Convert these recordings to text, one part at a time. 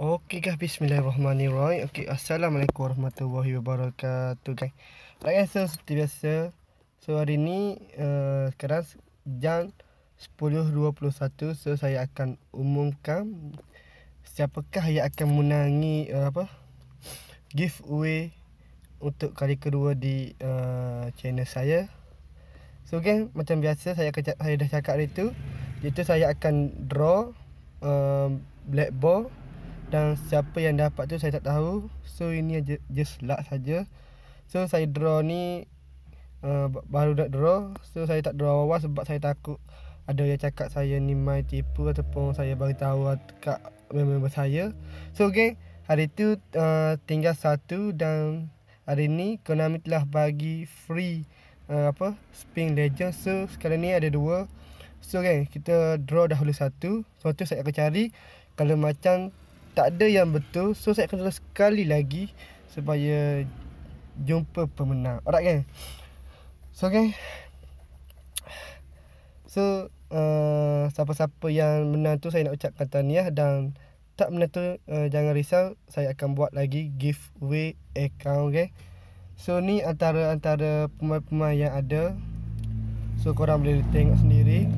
Okey guys, bismillahirrahmanirrahim. Okey, assalamualaikum warahmatullahi wabarakatuh guys. Like guys, so, seperti biasa. So hari ni uh, sekarang jam 10.21 so saya akan umumkan siapakah yang akan menangi uh, apa giveaway untuk kali kedua di uh, channel saya. So guys, macam biasa saya akan, saya dah cakap hari tu, itu saya akan draw uh, black ball dan siapa yang dapat tu saya tak tahu so ini just luck saja so saya draw ni uh, baru nak draw so saya tak draw awal sebab saya takut ada yang cakap saya ni main tipu ataupun saya bagi tahu kat member-member saya so geng hari tu uh, tinggal satu dan hari ni Konami telah bagi free uh, apa spin legend so sekarang ni ada dua so geng kita draw dahulu satu so tu saya akan cari kalau macam tak ada yang betul so saya akan terus sekali lagi supaya jumpa pemenang alright kan so kan okay. so uh, siapa-siapa yang menang tu saya nak ucapkan tahniah dan tak menang tu uh, jangan risau saya akan buat lagi giveaway account okay so ni antara-antara pemain-pemain yang ada so korang boleh tengok sendiri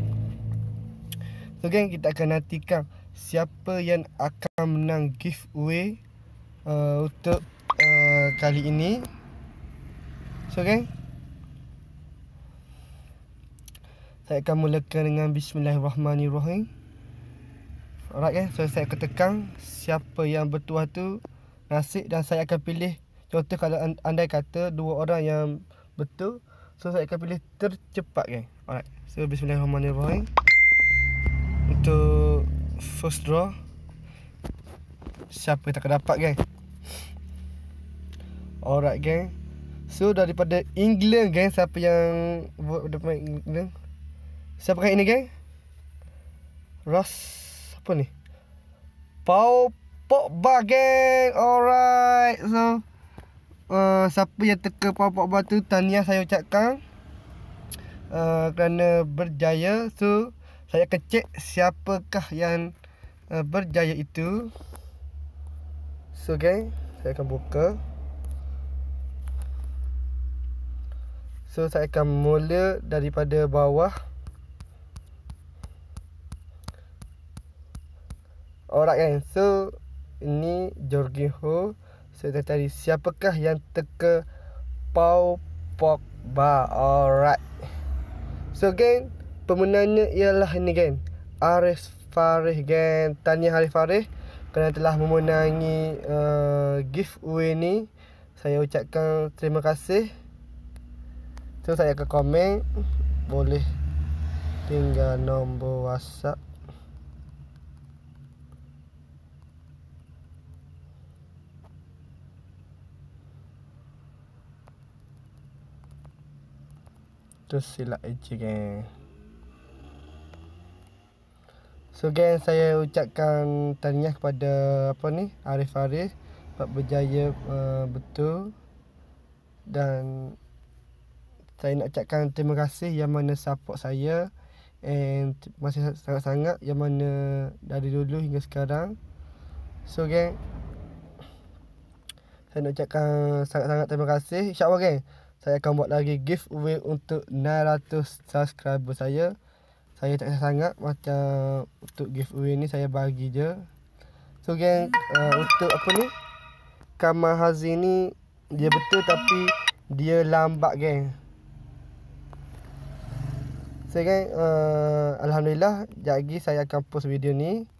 so geng kita akan nantikan siapa yang akan menang giveaway uh, untuk uh, kali ini. So geng. Saya akan mulakan dengan bismillahirrahmanirrahim. Alright eh. So saya akan tekan siapa yang bertuah tu nasib dan saya akan pilih contoh kalau andai kata dua orang yang betul so saya akan pilih tercepat geng. Eh? Alright. So bismillahirrahmanirrahim. Untuk first draw Siapa tak dapat gang Alright gang So daripada England gang Siapa yang Dia pemain England Siapa kan ini gang Ross Apa ni Pau pok Pogba gang Alright So uh, Siapa yang teka Pau Pogba tu Tania saya ucapkan uh, Kerana berjaya So Saya akan check Siapakah yang uh, berjaya itu So gang Saya akan buka So saya akan mula daripada bawah Alright gang So ini Jorginho So dari tadi siapakah yang teka Pau Pogba Alright So gang Pemenangnya ialah ini gang Ares Farih geng Tahniah Arif Farih kerana telah memenangi uh, giveaway ni saya ucapkan terima kasih so saya akan komen boleh tinggal nombor whatsapp Terus silap AJ geng So geng saya ucapkan tahniah kepada apa ni Arif Arif sebab berjaya uh, betul dan saya nak ucapkan terima kasih yang mana support saya and masih sangat-sangat yang mana dari dulu hingga sekarang. So geng saya nak ucapkan sangat-sangat terima kasih. InsyaAllah geng saya akan buat lagi giveaway untuk 900 subscriber saya saya tak kisah sangat macam untuk giveaway ni saya bagi je so geng uh, untuk apa ni kamar hazi ni dia betul tapi dia lambat geng so geng uh, alhamdulillah jap lagi saya akan post video ni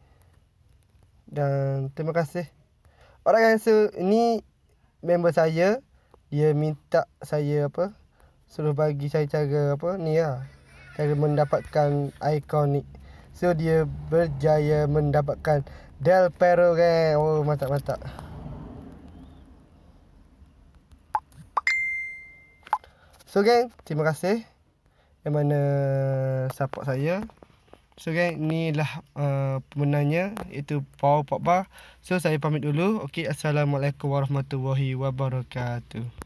dan terima kasih Orang guys, so ni member saya Dia minta saya apa Suruh bagi saya cara apa Ni lah ya kerana mendapatkan ikonik. So dia berjaya mendapatkan Del Perro kan. Oh mantap-mantap. So gang, terima kasih yang mana support saya. So gang, inilah uh, pemenangnya itu Power Pop Bar. So saya pamit dulu. okay Assalamualaikum warahmatullahi wabarakatuh.